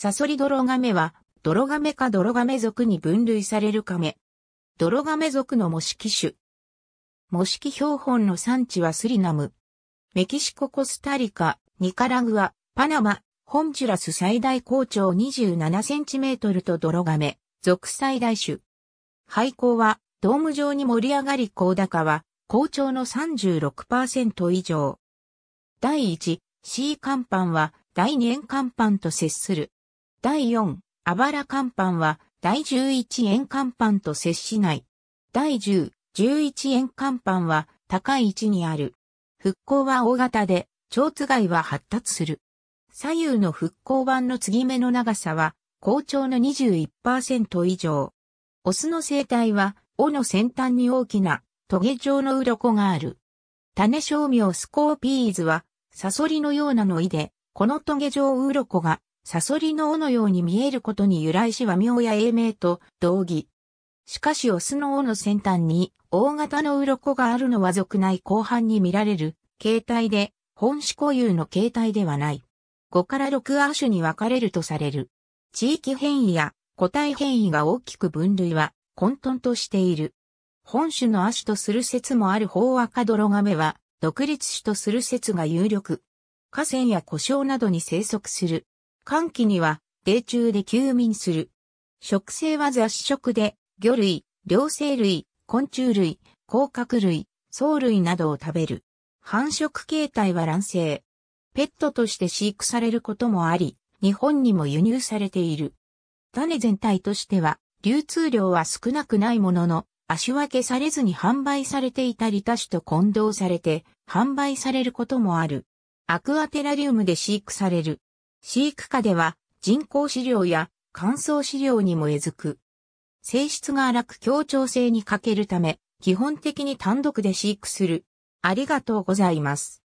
サソリドロガメは、ドロガメかドロガメに分類されるカメ。ドロガメの模式種。模式標本の産地はスリナム。メキシココスタリカ、ニカラグア、パナマ、ホンジュラス最大高潮2 7メーとドロガメ、属最大種。廃校は、ドーム状に盛り上がり高高は、高潮の36%以上。第1、C 甲板は、第2円甲板と接する。第4、あばら甲板は、第11円甲板と接しない。第10、11円甲板は、高い位置にある。復興は大型で、蝶津貝は発達する。左右の復興板の継ぎ目の長さは、好調の21%以上。オスの生態は、尾の先端に大きな、トゲ状の鱗がある。種商名スコーピーズは、サソリのようなのイで、このトゲ状鱗がサソリの尾のように見えることに由来し和名や英名と同義。しかしオスの尾の先端に大型の鱗があるのは属内後半に見られる形態で、本種固有の形態ではない。5から6亜種に分かれるとされる。地域変異や個体変異が大きく分類は混沌としている。本種の亜種とする説もあるド赤泥亀は独立種とする説が有力。河川や故障などに生息する寒気には、霊中で休眠する。食性は雑食で、魚類、両生類、昆虫類、甲殻類、藻類などを食べる。繁殖形態は卵生。ペットとして飼育されることもあり、日本にも輸入されている。種全体としては、流通量は少なくないものの、足分けされずに販売されていたリタ種と混同されて、販売されることもある。アクアテラリウムで飼育される。飼育下では人工飼料や乾燥飼料にもえずく。性質が荒く協調性に欠けるため、基本的に単独で飼育する。ありがとうございます。